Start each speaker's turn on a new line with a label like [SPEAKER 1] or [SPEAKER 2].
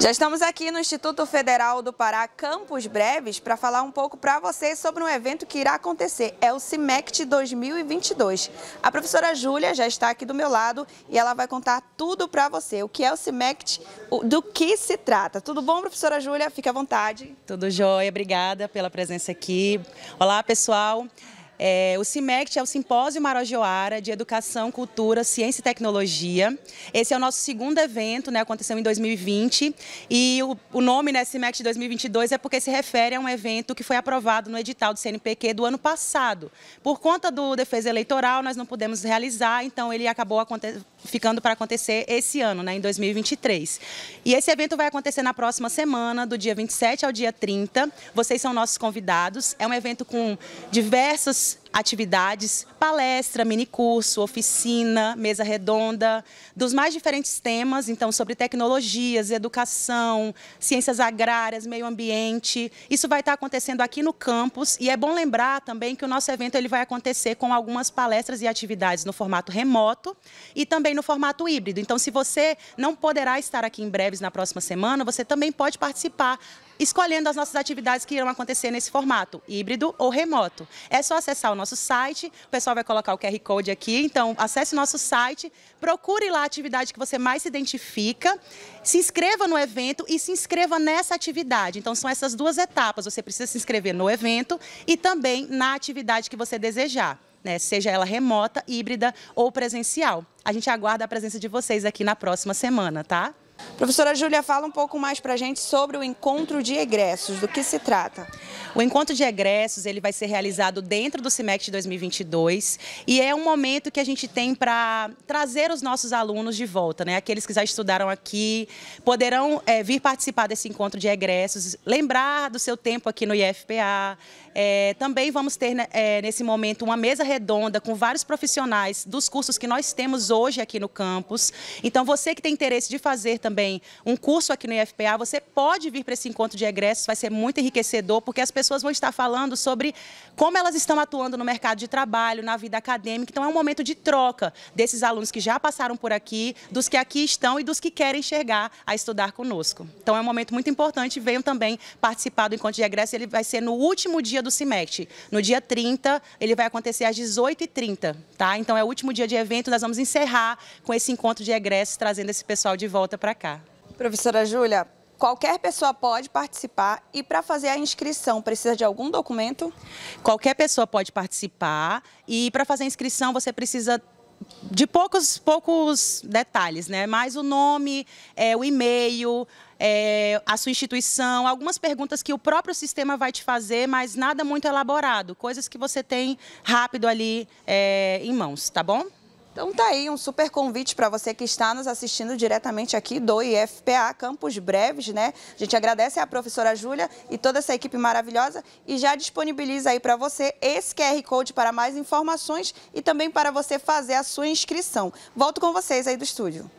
[SPEAKER 1] Já estamos aqui no Instituto Federal do Pará, Campos Breves, para falar um pouco para vocês sobre um evento que irá acontecer. É o CIMECT 2022. A professora Júlia já está aqui do meu lado e ela vai contar tudo para você. O que é o CIMECT, do que se trata. Tudo bom, professora Júlia? Fique à vontade.
[SPEAKER 2] Tudo jóia, obrigada pela presença aqui. Olá, pessoal. É, o CIMECT é o Simpósio Marajoara de Educação, Cultura, Ciência e Tecnologia. Esse é o nosso segundo evento, né, aconteceu em 2020. E o, o nome né, CIMECT 2022 é porque se refere a um evento que foi aprovado no edital do CNPq do ano passado. Por conta do defesa eleitoral, nós não pudemos realizar, então ele acabou acontecendo ficando para acontecer esse ano, né, em 2023. E esse evento vai acontecer na próxima semana, do dia 27 ao dia 30. Vocês são nossos convidados. É um evento com diversas atividades, palestra, minicurso, oficina, mesa redonda, dos mais diferentes temas, então sobre tecnologias, educação, ciências agrárias, meio ambiente. Isso vai estar acontecendo aqui no campus e é bom lembrar também que o nosso evento ele vai acontecer com algumas palestras e atividades no formato remoto e também no formato híbrido. Então se você não poderá estar aqui em breves na próxima semana, você também pode participar escolhendo as nossas atividades que irão acontecer nesse formato, híbrido ou remoto. É só acessar o nosso site, o pessoal vai colocar o QR Code aqui, então acesse o nosso site, procure lá a atividade que você mais se identifica, se inscreva no evento e se inscreva nessa atividade. Então são essas duas etapas, você precisa se inscrever no evento e também na atividade que você desejar. Né, seja ela remota, híbrida ou presencial. A gente aguarda a presença de vocês aqui na próxima semana, tá? Professora Júlia, fala um pouco mais para a gente sobre o encontro de egressos, do que se trata. O encontro de egressos ele vai ser realizado dentro do CIMECT 2022 e é um momento que a gente tem para trazer os nossos alunos de volta, né? Aqueles que já estudaram aqui poderão é, vir participar desse encontro de egressos, lembrar do seu tempo aqui no IFPA. É, também vamos ter né, é, nesse momento uma mesa redonda com vários profissionais dos cursos que nós temos hoje aqui no campus. Então você que tem interesse de fazer também também um curso aqui no IFPA, você pode vir para esse encontro de egressos, vai ser muito enriquecedor, porque as pessoas vão estar falando sobre como elas estão atuando no mercado de trabalho, na vida acadêmica. Então, é um momento de troca desses alunos que já passaram por aqui, dos que aqui estão e dos que querem chegar a estudar conosco. Então, é um momento muito importante. Venham também participar do encontro de egressos. Ele vai ser no último dia do semestre, no dia 30. Ele vai acontecer às 18h30, tá? Então, é o último dia de evento. Nós vamos encerrar com esse encontro de egressos, trazendo esse pessoal de volta para cá.
[SPEAKER 1] Professora Júlia, Qualquer pessoa pode participar e para fazer a inscrição precisa de algum documento?
[SPEAKER 2] Qualquer pessoa pode participar e para fazer a inscrição você precisa de poucos, poucos detalhes, né? Mais o nome, é, o e-mail, é, a sua instituição, algumas perguntas que o próprio sistema vai te fazer, mas nada muito elaborado, coisas que você tem rápido ali é, em mãos, tá bom?
[SPEAKER 1] Então tá aí um super convite para você que está nos assistindo diretamente aqui do IFPA Campos Breves, né? A gente agradece a professora Júlia e toda essa equipe maravilhosa e já disponibiliza aí para você esse QR Code para mais informações e também para você fazer a sua inscrição. Volto com vocês aí do estúdio.